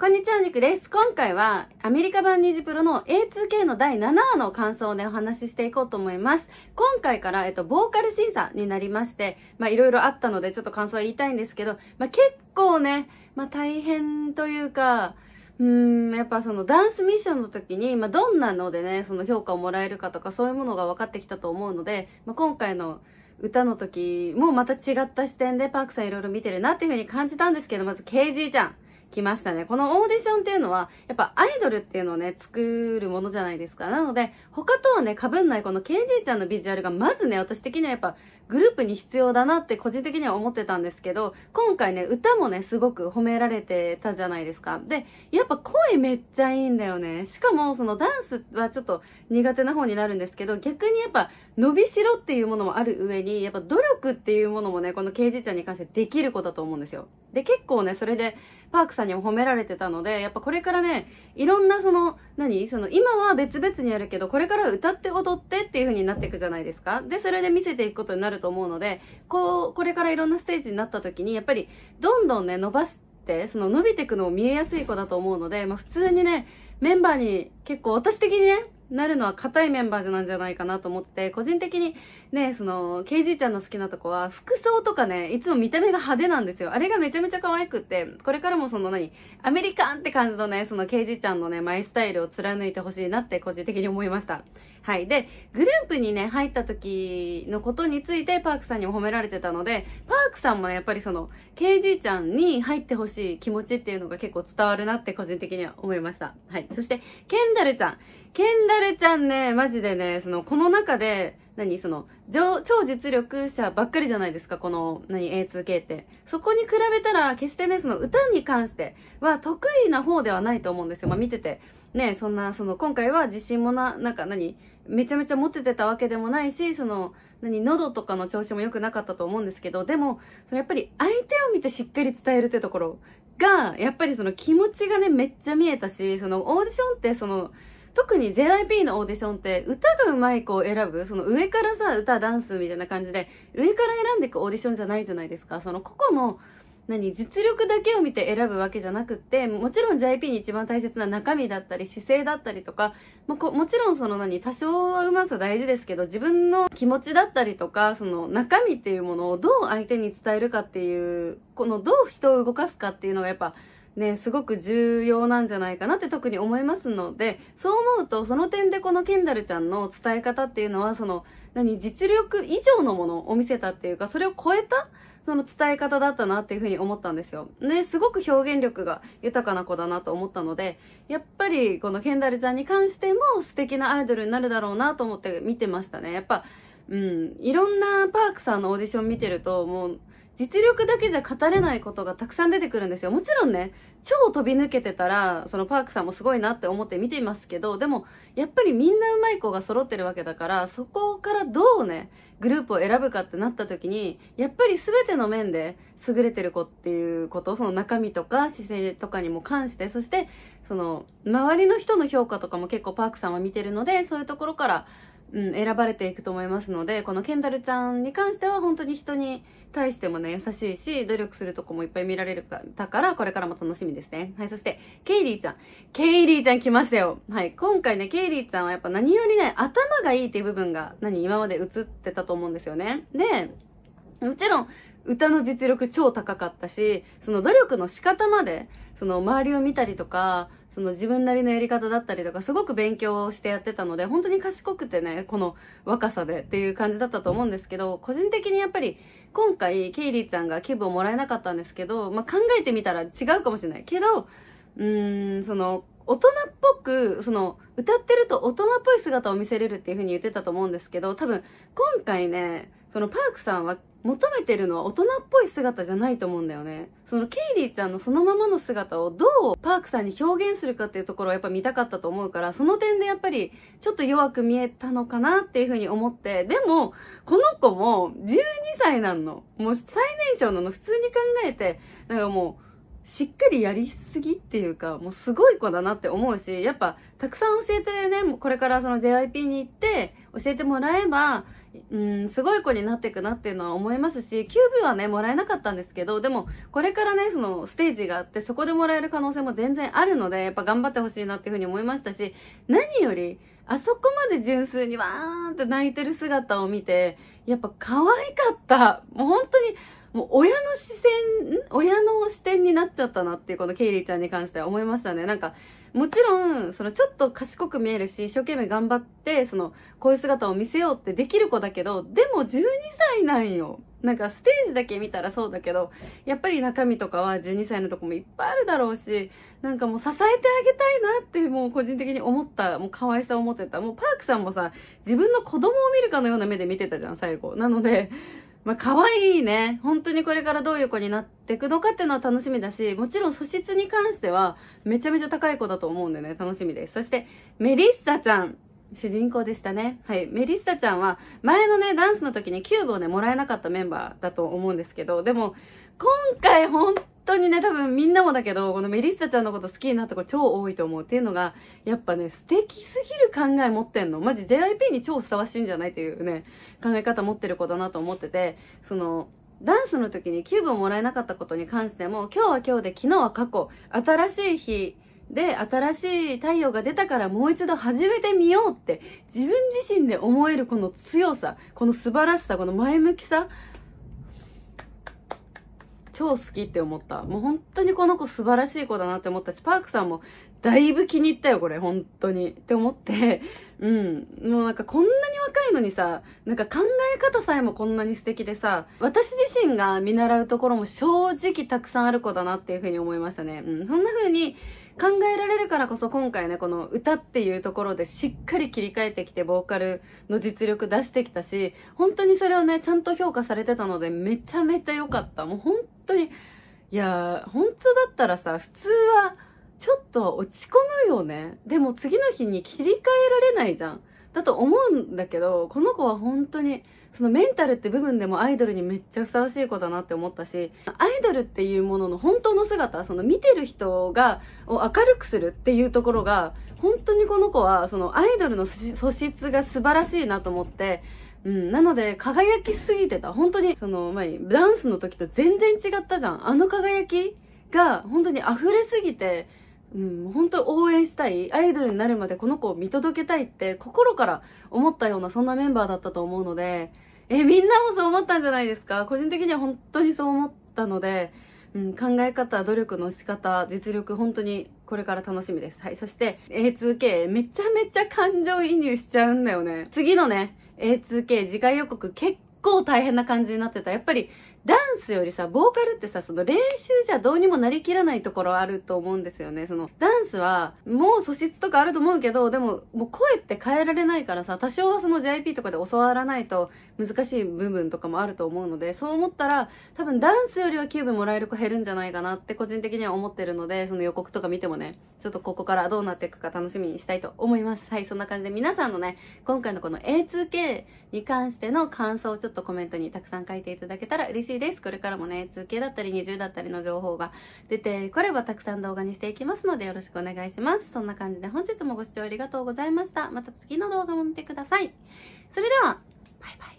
こんにちは、にくです。今回はアメリカ版ニジプロの A2K の第7話の感想をね、お話ししていこうと思います。今回から、えっと、ボーカル審査になりまして、まあいろいろあったのでちょっと感想は言いたいんですけど、まあ結構ね、まあ大変というか、うーん、やっぱそのダンスミッションの時に、まあどんなのでね、その評価をもらえるかとかそういうものが分かってきたと思うので、まあ今回の歌の時もまた違った視点でパークさんいろいろ見てるなっていうふうに感じたんですけど、まず KG ちゃん。きましたね。このオーディションっていうのは、やっぱアイドルっていうのをね、作るものじゃないですか。なので、他とはね、被んないこの KG ちゃんのビジュアルが、まずね、私的にはやっぱ、グループに必要だなって個人的には思ってたんですけど、今回ね、歌もね、すごく褒められてたじゃないですか。で、やっぱ声めっちゃいいんだよね。しかも、そのダンスはちょっと苦手な方になるんですけど、逆にやっぱ伸びしろっていうものもある上に、やっぱ努力っていうものもね、この刑事ちゃんに関してできる子だと思うんですよ。で、結構ね、それでパークさんにも褒められてたので、やっぱこれからね、いろんなその、何その、今は別々にやるけど、これから歌って踊ってっていう風になっていくじゃないですか。で、それで見せていくことになると思うので、こう、これからいろんなステージになった時に、やっぱりどんどんね、伸ばして、その伸びていくのも見えやすい子だと思うので、まあ普通にね、メンバーに結構私的にね、なるのは硬いメンバーなんじゃないかなと思って、個人的にね、その、KG ちゃんの好きなとこは、服装とかね、いつも見た目が派手なんですよ。あれがめちゃめちゃ可愛くって、これからもその何、アメリカンって感じのね、その KG ちゃんのね、マイスタイルを貫いてほしいなって個人的に思いました。はい。で、グループにね、入った時のことについてパークさんにも褒められてたので、パークさんも、ね、やっぱりその、KG ちゃんに入ってほしい気持ちっていうのが結構伝わるなって個人的には思いました。はい。そして、ケンダルちゃん。ケンダルちゃんね、マジでね、その、この中で、何その、超実力者ばっかりじゃないですか、この、何 A2K って。そこに比べたら、決してね、その歌に関しては得意な方ではないと思うんですよ。まあ見てて。ね、そんな、その、今回は自信もな、なんか何、めちゃめちゃモテてたわけでもないし、その、何、喉とかの調子も良くなかったと思うんですけど、でも、そのやっぱり相手を見てしっかり伝えるってところが、やっぱりその気持ちがね、めっちゃ見えたし、そのオーディションってその、特に JYP のオーディションって歌が上手い子を選ぶ、その上からさ、歌、ダンスみたいな感じで、上から選んでいくオーディションじゃないじゃないですか。その個々の何実力だけを見て選ぶわけじゃなくってもちろん JP に一番大切な中身だったり姿勢だったりとか、まこもちろんその何多少はうまさ大事ですけど自分の気持ちだったりとかその中身っていうものをどう相手に伝えるかっていうこのどう人を動かすかっていうのがやっぱね、すごく重要なんじゃないかなって特に思いますのでそう思うとその点でこのケンダルちゃんの伝え方っていうのはその何実力以上のものを見せたっていうかそれを超えたその伝え方だったなっていうふうに思ったんですよ。ね、すごく表現力が豊かな子だなと思ったので、やっぱりこのケンダルちゃんに関しても素敵なアイドルになるだろうなと思って見てましたね。やっぱ、うん、いろんなパークさんのオーディション見てると、もう実力だけじゃ語れないことがたくさん出てくるんですよ。もちろんね、超飛び抜けてたら、そのパークさんもすごいなって思って見ていますけど、でも、やっぱりみんなうまい子が揃ってるわけだから、そこからどうね、グループを選ぶかってなった時に、やっぱり全ての面で優れてる子っていうこと、その中身とか姿勢とかにも関して、そして、その、周りの人の評価とかも結構パークさんは見てるので、そういうところから、うん、選ばれていくと思いますのでこのケンダルちゃんに関しては本当に人に対してもね優しいし努力するとこもいっぱい見られるかだからこれからも楽しみですねはいそしてケイリーちゃんケイリーちゃん来ましたよはい今回ねケイリーちゃんはやっぱ何よりね頭がいいっていう部分が何今まで映ってたと思うんですよねでもちろん歌の実力超高かったしその努力の仕方までその周りを見たりとかその自分なりのやり方だったりとかすごく勉強をしてやってたので本当に賢くてねこの若さでっていう感じだったと思うんですけど個人的にやっぱり今回ケイリーちゃんがケブをもらえなかったんですけど、まあ、考えてみたら違うかもしれないけどうーんその大人っぽくその歌ってると大人っぽい姿を見せれるっていう風に言ってたと思うんですけど多分今回ねそのパークさんは求めてるのは大人っぽい姿じゃないと思うんだよね。そのケイリーちゃんのそのままの姿をどうパークさんに表現するかっていうところをやっぱ見たかったと思うから、その点でやっぱりちょっと弱く見えたのかなっていうふうに思って、でも、この子も12歳なの。もう最年少なの。普通に考えて、なんかもう、しっかりやりすぎっていうか、もうすごい子だなって思うし、やっぱたくさん教えてね、これからその JYP に行って教えてもらえば、うんすごい子になっていくなっていうのは思いますしキューブはねもらえなかったんですけどでもこれからねそのステージがあってそこでもらえる可能性も全然あるのでやっぱ頑張ってほしいなっていうふうに思いましたし何よりあそこまで純粋にわーンって泣いてる姿を見てやっぱ可愛かったもう本当にもう親の視線親の視点になっちゃったなっていうこのケイリーちゃんに関しては思いましたねなんかもちろんそのちょっと賢く見えるし一生懸命頑張ってそのこういう姿を見せようってできる子だけどでも12歳なんよなんかステージだけ見たらそうだけどやっぱり中身とかは12歳のとこもいっぱいあるだろうしなんかもう支えてあげたいなってもう個人的に思ったもう可愛さを持ってたもうパークさんもさ自分の子供を見るかのような目で見てたじゃん最後なのでまあ、可愛いね。本当にこれからどういう子になっていくのかっていうのは楽しみだし、もちろん素質に関しては、めちゃめちゃ高い子だと思うんでね、楽しみです。そして、メリッサちゃん。主人公でしたね。はい。メリッサちゃんは、前のね、ダンスの時にキューブをね、もらえなかったメンバーだと思うんですけど、でも、今回本当にね、多分みんなもだけど、このメリッサちゃんのこと好きになった子超多いと思うっていうのが、やっぱね、素敵すぎる考え持ってんの。マジ JIP に超ふさわしいんじゃないっていうね、考え方持ってる子だなと思ってて、その、ダンスの時にキューブをもらえなかったことに関しても、今日は今日で昨日は過去、新しい日、で、新しい太陽が出たからもう一度始めてみようって、自分自身で思えるこの強さ、この素晴らしさ、この前向きさ超好きって思った。もう本当にこの子素晴らしい子だなって思ったし、パークさんもだいぶ気に入ったよ、これ、本当に。って思って、うん。もうなんかこんなに若いのにさ、なんか考え方さえもこんなに素敵でさ、私自身が見習うところも正直たくさんある子だなっていうふうに思いましたね。うん。そんな風に、考えられるからこそ今回ねこの歌っていうところでしっかり切り替えてきてボーカルの実力出してきたし本当にそれをねちゃんと評価されてたのでめちゃめちゃ良かったもう本当にいや本当だったらさ普通はちょっと落ち込むよねでも次の日に切り替えられないじゃんだと思うんだけどこの子は本当にそのメンタルって部分でもアイドルにめっちゃふさわしい子だなって思ったしアイドルっていうものの本当の姿その見てる人がを明るくするっていうところが本当にこの子はそのアイドルの素質が素晴らしいなと思ってうん、なので、輝きすぎてた。本当に、その前に、ダンスの時と全然違ったじゃん。あの輝きが、本当に溢れすぎて、うん、本当応援したい、アイドルになるまでこの子を見届けたいって心から思ったようなそんなメンバーだったと思うので、え、みんなもそう思ったんじゃないですか個人的には本当にそう思ったので、うん、考え方、努力の仕方、実力、本当にこれから楽しみです。はい。そして、A2K、めちゃめちゃ感情移入しちゃうんだよね。次のね、A2K 次回予告結構大変な感じになってた。やっぱりダンスよりさ、ボーカルってさ、その練習じゃどうにもなりきらないところあると思うんですよね。その、ダンスは、もう素質とかあると思うけど、でも、もう声って変えられないからさ、多少はその JP とかで教わらないと難しい部分とかもあると思うので、そう思ったら、多分ダンスよりはキューブもらえる子減るんじゃないかなって個人的には思ってるので、その予告とか見てもね、ちょっとここからどうなっていくか楽しみにしたいと思います。はい、そんな感じで皆さんのね、今回のこの A2K に関しての感想をちょっとコメントにたくさん書いていただけたら嬉しいしいです。これからもね、通勤だったり20だったりの情報が出てこればたくさん動画にしていきますのでよろしくお願いします。そんな感じで本日もご視聴ありがとうございました。また次の動画も見てください。それでは、バイバイ。